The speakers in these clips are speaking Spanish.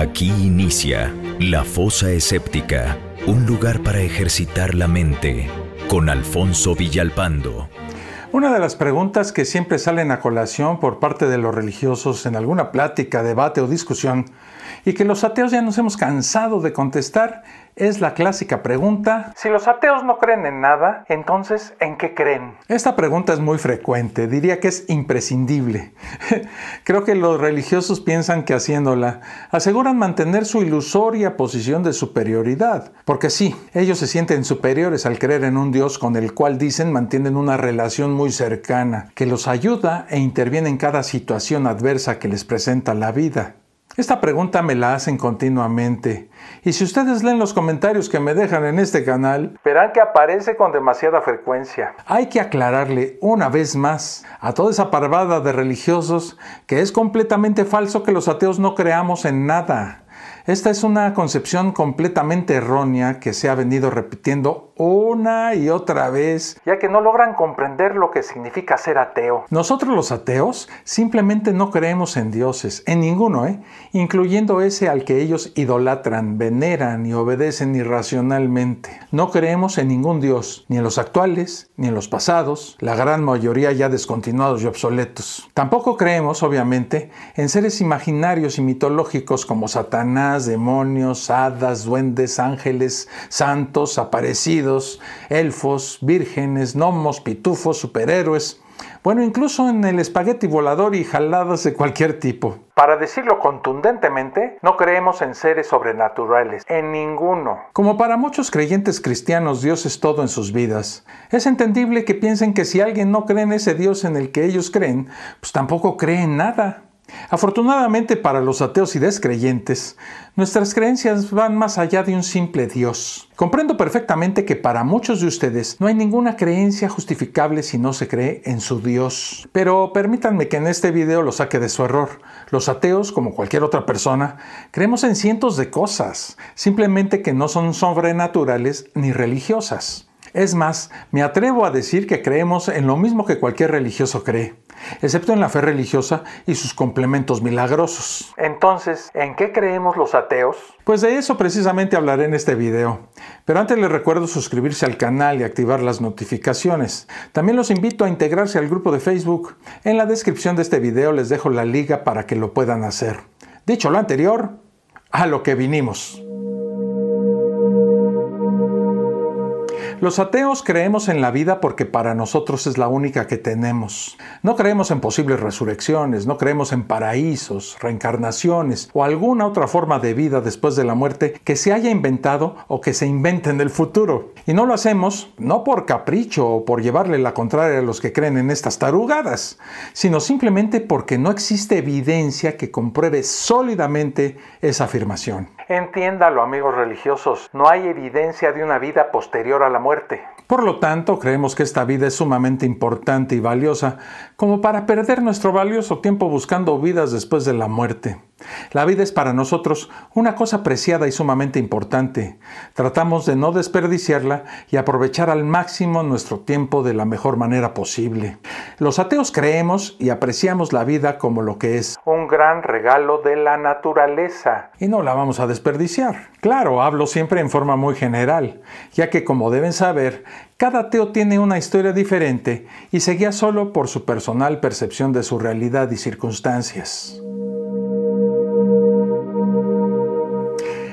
Aquí inicia La Fosa Escéptica, un lugar para ejercitar la mente, con Alfonso Villalpando. Una de las preguntas que siempre salen a colación por parte de los religiosos en alguna plática, debate o discusión, y que los ateos ya nos hemos cansado de contestar, es la clásica pregunta, si los ateos no creen en nada, entonces ¿en qué creen? Esta pregunta es muy frecuente, diría que es imprescindible. Creo que los religiosos piensan que haciéndola aseguran mantener su ilusoria posición de superioridad, porque sí, ellos se sienten superiores al creer en un Dios con el cual dicen mantienen una relación muy cercana, que los ayuda e interviene en cada situación adversa que les presenta la vida. Esta pregunta me la hacen continuamente y si ustedes leen los comentarios que me dejan en este canal, verán que aparece con demasiada frecuencia. Hay que aclararle una vez más a toda esa parvada de religiosos que es completamente falso que los ateos no creamos en nada. Esta es una concepción completamente errónea que se ha venido repitiendo una y otra vez, ya que no logran comprender lo que significa ser ateo. Nosotros los ateos simplemente no creemos en dioses, en ninguno, ¿eh? incluyendo ese al que ellos idolatran, veneran y obedecen irracionalmente. No creemos en ningún dios, ni en los actuales, ni en los pasados, la gran mayoría ya descontinuados y obsoletos. Tampoco creemos, obviamente, en seres imaginarios y mitológicos como Satanás, demonios, hadas, duendes, ángeles, santos, aparecidos, elfos, vírgenes, gnomos, pitufos, superhéroes. Bueno, incluso en el espagueti volador y jaladas de cualquier tipo. Para decirlo contundentemente, no creemos en seres sobrenaturales, en ninguno. Como para muchos creyentes cristianos, Dios es todo en sus vidas. Es entendible que piensen que si alguien no cree en ese Dios en el que ellos creen, pues tampoco cree en nada. Afortunadamente para los ateos y descreyentes, nuestras creencias van más allá de un simple Dios. Comprendo perfectamente que para muchos de ustedes no hay ninguna creencia justificable si no se cree en su Dios. Pero permítanme que en este video lo saque de su error. Los ateos, como cualquier otra persona, creemos en cientos de cosas, simplemente que no son sobrenaturales ni religiosas. Es más, me atrevo a decir que creemos en lo mismo que cualquier religioso cree, excepto en la fe religiosa y sus complementos milagrosos. Entonces, ¿en qué creemos los ateos? Pues de eso precisamente hablaré en este video. Pero antes les recuerdo suscribirse al canal y activar las notificaciones. También los invito a integrarse al grupo de Facebook. En la descripción de este video les dejo la liga para que lo puedan hacer. Dicho lo anterior, a lo que vinimos. Los ateos creemos en la vida porque para nosotros es la única que tenemos. No creemos en posibles resurrecciones, no creemos en paraísos, reencarnaciones o alguna otra forma de vida después de la muerte que se haya inventado o que se invente en el futuro. Y no lo hacemos no por capricho o por llevarle la contraria a los que creen en estas tarugadas, sino simplemente porque no existe evidencia que compruebe sólidamente esa afirmación. Entiéndalo amigos religiosos, no hay evidencia de una vida posterior a la muerte por lo tanto, creemos que esta vida es sumamente importante y valiosa como para perder nuestro valioso tiempo buscando vidas después de la muerte. La vida es para nosotros una cosa preciada y sumamente importante. Tratamos de no desperdiciarla y aprovechar al máximo nuestro tiempo de la mejor manera posible. Los ateos creemos y apreciamos la vida como lo que es un gran regalo de la naturaleza y no la vamos a desperdiciar. Claro, hablo siempre en forma muy general, ya que como deben saber, cada ateo tiene una historia diferente y se guía solo por su personal percepción de su realidad y circunstancias.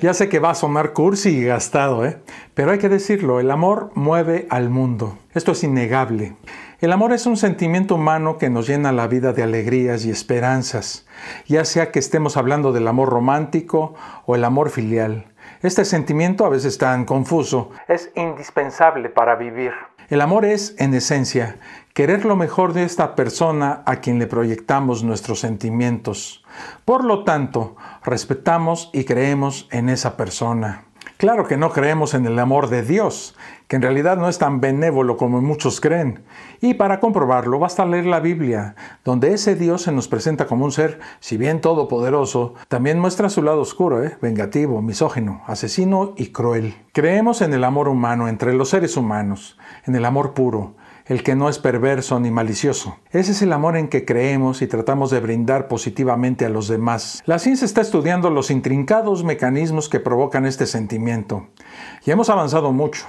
Ya sé que va a sonar cursi y gastado, ¿eh? pero hay que decirlo, el amor mueve al mundo. Esto es innegable. El amor es un sentimiento humano que nos llena la vida de alegrías y esperanzas, ya sea que estemos hablando del amor romántico o el amor filial. Este sentimiento a veces tan confuso es indispensable para vivir. El amor es, en esencia, querer lo mejor de esta persona a quien le proyectamos nuestros sentimientos. Por lo tanto, respetamos y creemos en esa persona. Claro que no creemos en el amor de Dios, que en realidad no es tan benévolo como muchos creen. Y para comprobarlo basta leer la Biblia, donde ese Dios se nos presenta como un ser, si bien todopoderoso, también muestra su lado oscuro, ¿eh? vengativo, misógino, asesino y cruel. Creemos en el amor humano entre los seres humanos, en el amor puro, el que no es perverso ni malicioso. Ese es el amor en que creemos y tratamos de brindar positivamente a los demás. La ciencia está estudiando los intrincados mecanismos que provocan este sentimiento. Y hemos avanzado mucho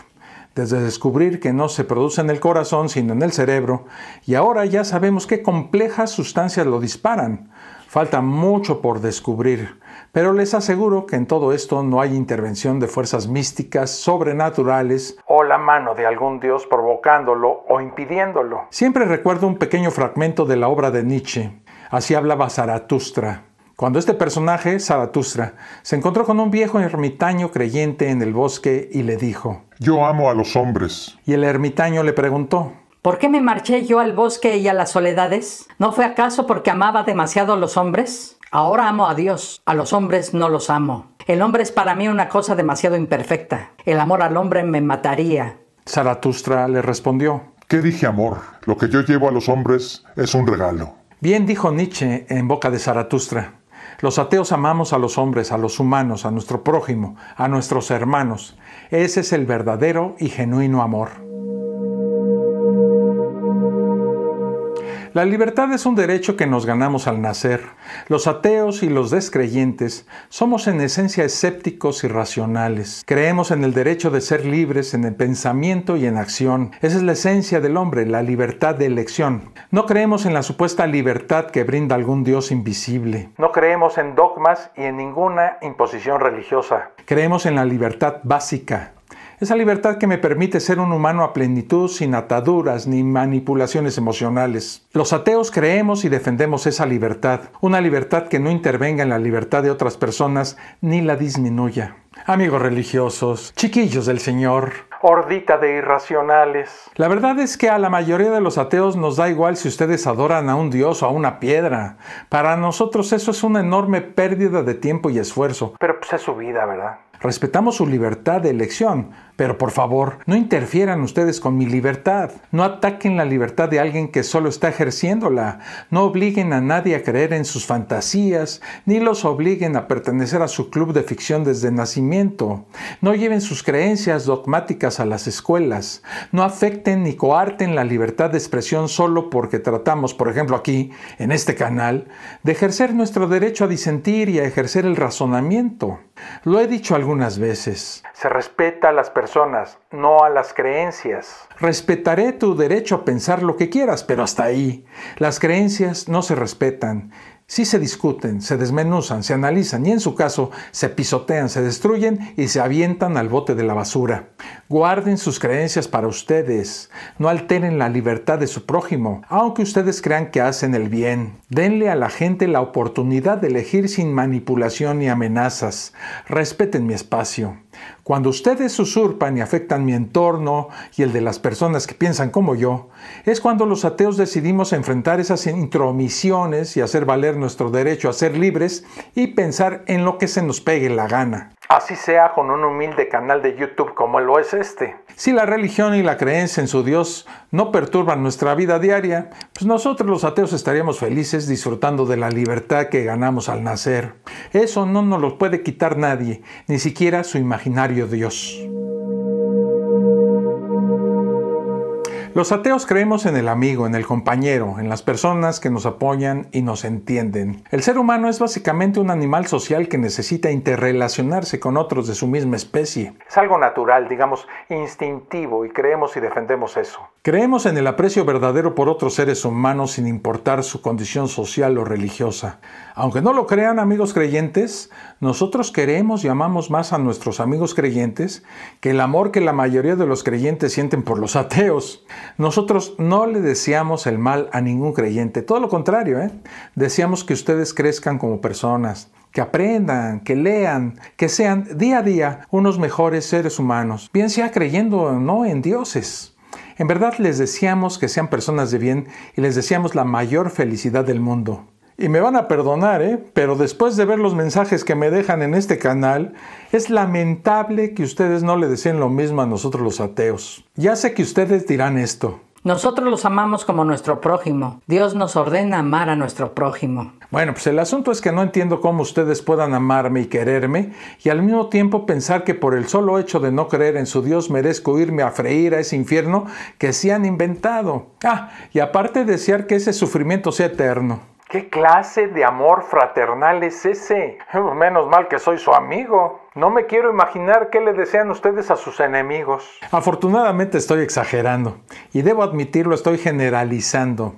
desde descubrir que no se produce en el corazón sino en el cerebro, y ahora ya sabemos qué complejas sustancias lo disparan, Falta mucho por descubrir, pero les aseguro que en todo esto no hay intervención de fuerzas místicas, sobrenaturales o la mano de algún dios provocándolo o impidiéndolo. Siempre recuerdo un pequeño fragmento de la obra de Nietzsche. Así hablaba Zaratustra. Cuando este personaje, Zaratustra, se encontró con un viejo ermitaño creyente en el bosque y le dijo, Yo amo a los hombres. Y el ermitaño le preguntó, ¿Por qué me marché yo al bosque y a las soledades? ¿No fue acaso porque amaba demasiado a los hombres? Ahora amo a Dios, a los hombres no los amo. El hombre es para mí una cosa demasiado imperfecta. El amor al hombre me mataría. Zaratustra le respondió, ¿Qué dije amor? Lo que yo llevo a los hombres es un regalo. Bien dijo Nietzsche en boca de Zaratustra. Los ateos amamos a los hombres, a los humanos, a nuestro prójimo, a nuestros hermanos. Ese es el verdadero y genuino amor. La libertad es un derecho que nos ganamos al nacer. Los ateos y los descreyentes somos en esencia escépticos y racionales. Creemos en el derecho de ser libres en el pensamiento y en acción. Esa es la esencia del hombre, la libertad de elección. No creemos en la supuesta libertad que brinda algún Dios invisible. No creemos en dogmas y en ninguna imposición religiosa. Creemos en la libertad básica, esa libertad que me permite ser un humano a plenitud sin ataduras ni manipulaciones emocionales. Los ateos creemos y defendemos esa libertad, una libertad que no intervenga en la libertad de otras personas ni la disminuya. Amigos religiosos, chiquillos del Señor, hordita de irracionales. La verdad es que a la mayoría de los ateos nos da igual si ustedes adoran a un dios o a una piedra. Para nosotros eso es una enorme pérdida de tiempo y esfuerzo. Pero pues es su vida, ¿verdad? Respetamos su libertad de elección, pero por favor, no interfieran ustedes con mi libertad. No ataquen la libertad de alguien que solo está ejerciéndola. No obliguen a nadie a creer en sus fantasías, ni los obliguen a pertenecer a su club de ficción desde nacimiento. No lleven sus creencias dogmáticas a las escuelas. No afecten ni coarten la libertad de expresión solo porque tratamos, por ejemplo, aquí, en este canal, de ejercer nuestro derecho a disentir y a ejercer el razonamiento. Lo he dicho algunas veces. Se respeta a las personas, no a las creencias. Respetaré tu derecho a pensar lo que quieras, pero hasta ahí. Las creencias no se respetan. Si se discuten, se desmenuzan, se analizan y en su caso se pisotean, se destruyen y se avientan al bote de la basura. Guarden sus creencias para ustedes, no alteren la libertad de su prójimo, aunque ustedes crean que hacen el bien. Denle a la gente la oportunidad de elegir sin manipulación ni amenazas. Respeten mi espacio. Cuando ustedes usurpan y afectan mi entorno y el de las personas que piensan como yo, es cuando los ateos decidimos enfrentar esas intromisiones y hacer valer nuestro derecho a ser libres y pensar en lo que se nos pegue la gana así sea con un humilde canal de YouTube como lo es este. Si la religión y la creencia en su Dios no perturban nuestra vida diaria, pues nosotros los ateos estaríamos felices disfrutando de la libertad que ganamos al nacer. Eso no nos lo puede quitar nadie, ni siquiera su imaginario Dios. Los ateos creemos en el amigo, en el compañero, en las personas que nos apoyan y nos entienden. El ser humano es básicamente un animal social que necesita interrelacionarse con otros de su misma especie. Es algo natural, digamos, instintivo, y creemos y defendemos eso. Creemos en el aprecio verdadero por otros seres humanos sin importar su condición social o religiosa. Aunque no lo crean amigos creyentes, nosotros queremos y amamos más a nuestros amigos creyentes que el amor que la mayoría de los creyentes sienten por los ateos. Nosotros no le deseamos el mal a ningún creyente, todo lo contrario, ¿eh? deseamos que ustedes crezcan como personas, que aprendan, que lean, que sean día a día unos mejores seres humanos, bien sea creyendo o no en dioses. En verdad les deseamos que sean personas de bien y les deseamos la mayor felicidad del mundo. Y me van a perdonar, ¿eh? pero después de ver los mensajes que me dejan en este canal, es lamentable que ustedes no le deseen lo mismo a nosotros los ateos. Ya sé que ustedes dirán esto, nosotros los amamos como nuestro prójimo. Dios nos ordena amar a nuestro prójimo. Bueno, pues el asunto es que no entiendo cómo ustedes puedan amarme y quererme y al mismo tiempo pensar que por el solo hecho de no creer en su Dios merezco irme a freír a ese infierno que se han inventado. Ah, y aparte desear que ese sufrimiento sea eterno. ¿Qué clase de amor fraternal es ese? Menos mal que soy su amigo. No me quiero imaginar qué le desean ustedes a sus enemigos. Afortunadamente estoy exagerando y debo admitirlo, estoy generalizando.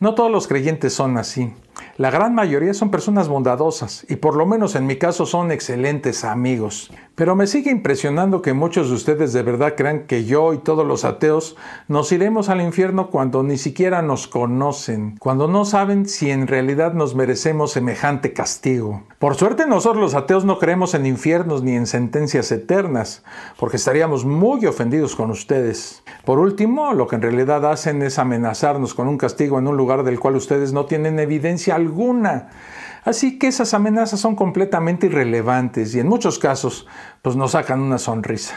No todos los creyentes son así. La gran mayoría son personas bondadosas y por lo menos en mi caso son excelentes amigos. Pero me sigue impresionando que muchos de ustedes de verdad crean que yo y todos los ateos nos iremos al infierno cuando ni siquiera nos conocen, cuando no saben si en realidad nos merecemos semejante castigo. Por suerte nosotros los ateos no creemos en infiernos ni en sentencias eternas, porque estaríamos muy ofendidos con ustedes. Por último, lo que en realidad hacen es amenazarnos con un castigo en un lugar del cual ustedes no tienen evidencia alguna. Así que esas amenazas son completamente irrelevantes y en muchos casos pues nos sacan una sonrisa.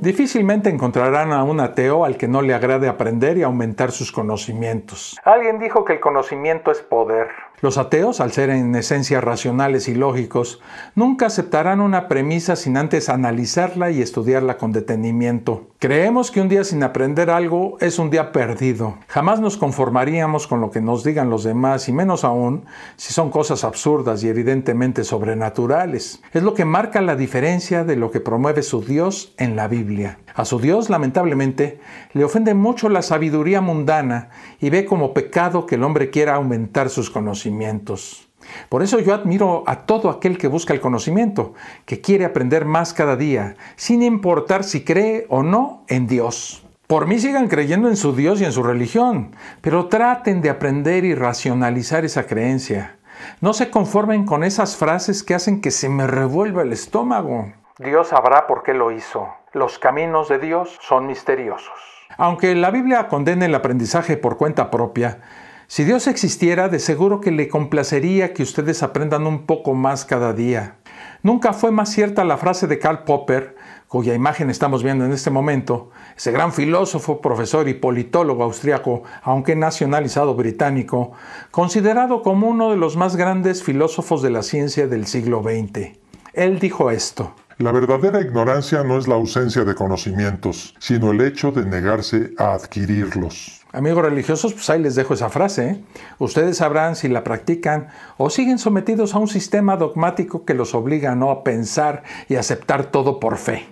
Difícilmente encontrarán a un ateo al que no le agrade aprender y aumentar sus conocimientos. Alguien dijo que el conocimiento es poder. Los ateos, al ser en esencia racionales y lógicos, nunca aceptarán una premisa sin antes analizarla y estudiarla con detenimiento. Creemos que un día sin aprender algo es un día perdido. Jamás nos conformaríamos con lo que nos digan los demás y menos aún si son cosas absurdas y evidentemente sobrenaturales. Es lo que marca la diferencia de lo que promueve su Dios en la Biblia. A su Dios, lamentablemente, le ofende mucho la sabiduría mundana y ve como pecado que el hombre quiera aumentar sus conocimientos. Por eso yo admiro a todo aquel que busca el conocimiento, que quiere aprender más cada día, sin importar si cree o no en Dios. Por mí sigan creyendo en su Dios y en su religión, pero traten de aprender y racionalizar esa creencia. No se conformen con esas frases que hacen que se me revuelva el estómago. Dios sabrá por qué lo hizo los caminos de Dios son misteriosos. Aunque la Biblia condena el aprendizaje por cuenta propia, si Dios existiera, de seguro que le complacería que ustedes aprendan un poco más cada día. Nunca fue más cierta la frase de Karl Popper, cuya imagen estamos viendo en este momento, ese gran filósofo, profesor y politólogo austriaco, aunque nacionalizado británico, considerado como uno de los más grandes filósofos de la ciencia del siglo XX. Él dijo esto. La verdadera ignorancia no es la ausencia de conocimientos, sino el hecho de negarse a adquirirlos. Amigos religiosos, pues ahí les dejo esa frase. ¿eh? Ustedes sabrán si la practican o siguen sometidos a un sistema dogmático que los obliga a no pensar y aceptar todo por fe.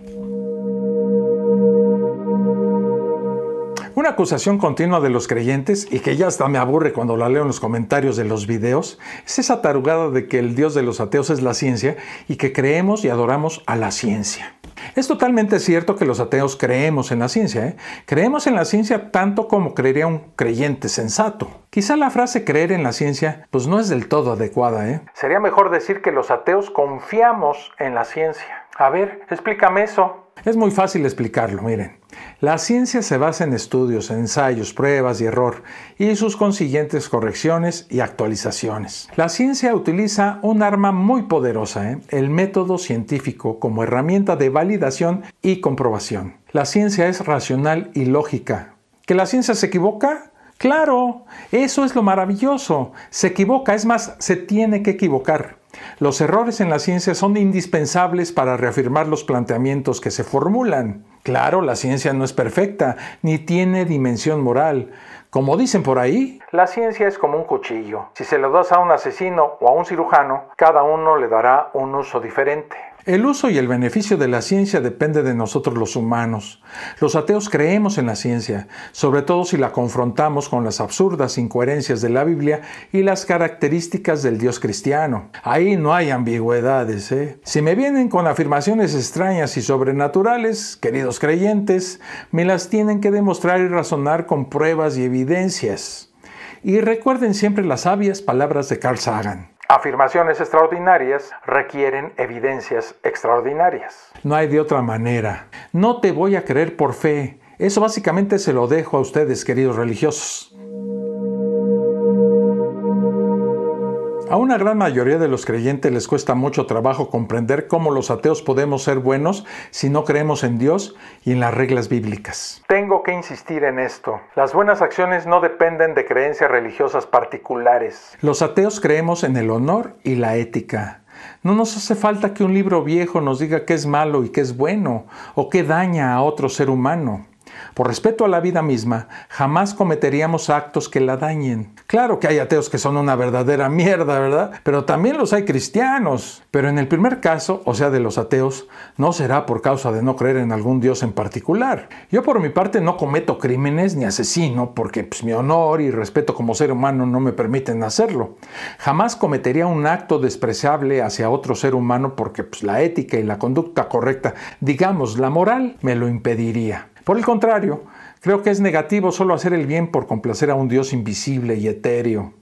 acusación continua de los creyentes, y que ya hasta me aburre cuando la leo en los comentarios de los videos, es esa tarugada de que el Dios de los ateos es la ciencia y que creemos y adoramos a la ciencia. Es totalmente cierto que los ateos creemos en la ciencia. ¿eh? Creemos en la ciencia tanto como creería un creyente sensato. Quizá la frase creer en la ciencia pues no es del todo adecuada. ¿eh? Sería mejor decir que los ateos confiamos en la ciencia. A ver, explícame eso. Es muy fácil explicarlo, miren. La ciencia se basa en estudios, ensayos, pruebas y error, y sus consiguientes correcciones y actualizaciones. La ciencia utiliza un arma muy poderosa, ¿eh? el método científico, como herramienta de validación y comprobación. La ciencia es racional y lógica. ¿Que la ciencia se equivoca? Claro, eso es lo maravilloso. Se equivoca, es más, se tiene que equivocar. Los errores en la ciencia son indispensables para reafirmar los planteamientos que se formulan. Claro, la ciencia no es perfecta, ni tiene dimensión moral. Como dicen por ahí, la ciencia es como un cuchillo. Si se lo das a un asesino o a un cirujano, cada uno le dará un uso diferente. El uso y el beneficio de la ciencia depende de nosotros los humanos. Los ateos creemos en la ciencia, sobre todo si la confrontamos con las absurdas incoherencias de la Biblia y las características del Dios cristiano. Ahí no hay ambigüedades. ¿eh? Si me vienen con afirmaciones extrañas y sobrenaturales, queridos creyentes, me las tienen que demostrar y razonar con pruebas y evidencias. Y recuerden siempre las sabias palabras de Carl Sagan. Afirmaciones extraordinarias requieren evidencias extraordinarias. No hay de otra manera. No te voy a creer por fe. Eso básicamente se lo dejo a ustedes, queridos religiosos. A una gran mayoría de los creyentes les cuesta mucho trabajo comprender cómo los ateos podemos ser buenos si no creemos en Dios y en las reglas bíblicas. Tengo que insistir en esto. Las buenas acciones no dependen de creencias religiosas particulares. Los ateos creemos en el honor y la ética. No nos hace falta que un libro viejo nos diga qué es malo y qué es bueno, o qué daña a otro ser humano. Por respeto a la vida misma, jamás cometeríamos actos que la dañen. Claro que hay ateos que son una verdadera mierda, ¿verdad? Pero también los hay cristianos. Pero en el primer caso, o sea, de los ateos, no será por causa de no creer en algún dios en particular. Yo por mi parte no cometo crímenes ni asesino porque pues, mi honor y respeto como ser humano no me permiten hacerlo. Jamás cometería un acto despreciable hacia otro ser humano porque pues, la ética y la conducta correcta, digamos la moral, me lo impediría. Por el contrario, creo que es negativo solo hacer el bien por complacer a un Dios invisible y etéreo.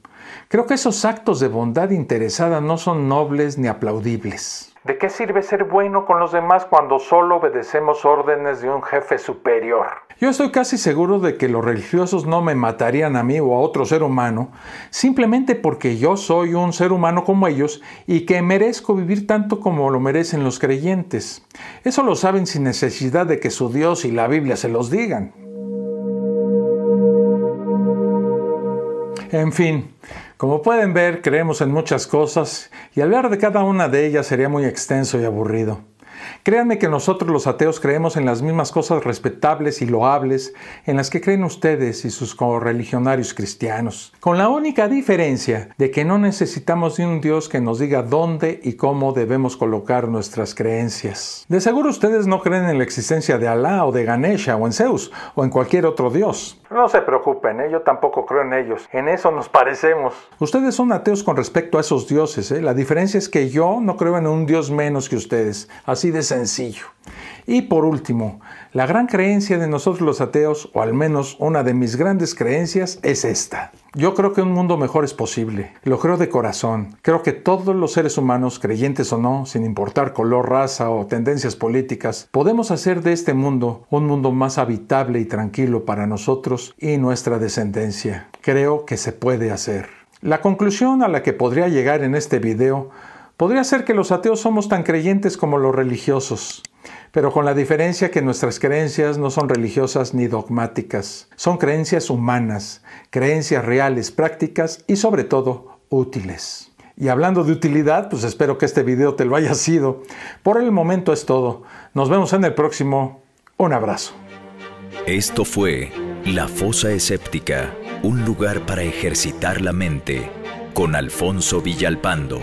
Creo que esos actos de bondad interesada no son nobles ni aplaudibles. ¿De qué sirve ser bueno con los demás cuando solo obedecemos órdenes de un jefe superior? Yo estoy casi seguro de que los religiosos no me matarían a mí o a otro ser humano simplemente porque yo soy un ser humano como ellos y que merezco vivir tanto como lo merecen los creyentes. Eso lo saben sin necesidad de que su Dios y la Biblia se los digan. En fin, como pueden ver, creemos en muchas cosas y hablar de cada una de ellas sería muy extenso y aburrido. Créanme que nosotros los ateos creemos en las mismas cosas respetables y loables en las que creen ustedes y sus correligionarios cristianos, con la única diferencia de que no necesitamos de un Dios que nos diga dónde y cómo debemos colocar nuestras creencias. De seguro ustedes no creen en la existencia de Alá o de Ganesha o en Zeus o en cualquier otro Dios. No se preocupen, ¿eh? yo tampoco creo en ellos, en eso nos parecemos. Ustedes son ateos con respecto a esos dioses, ¿eh? la diferencia es que yo no creo en un Dios menos que ustedes, así de sencillo. Y por último, la gran creencia de nosotros los ateos, o al menos una de mis grandes creencias, es esta. Yo creo que un mundo mejor es posible. Lo creo de corazón. Creo que todos los seres humanos, creyentes o no, sin importar color, raza o tendencias políticas, podemos hacer de este mundo un mundo más habitable y tranquilo para nosotros y nuestra descendencia. Creo que se puede hacer. La conclusión a la que podría llegar en este video Podría ser que los ateos somos tan creyentes como los religiosos, pero con la diferencia que nuestras creencias no son religiosas ni dogmáticas, son creencias humanas, creencias reales, prácticas y sobre todo útiles. Y hablando de utilidad, pues espero que este video te lo haya sido. Por el momento es todo. Nos vemos en el próximo. Un abrazo. Esto fue La Fosa Escéptica, un lugar para ejercitar la mente, con Alfonso Villalpando.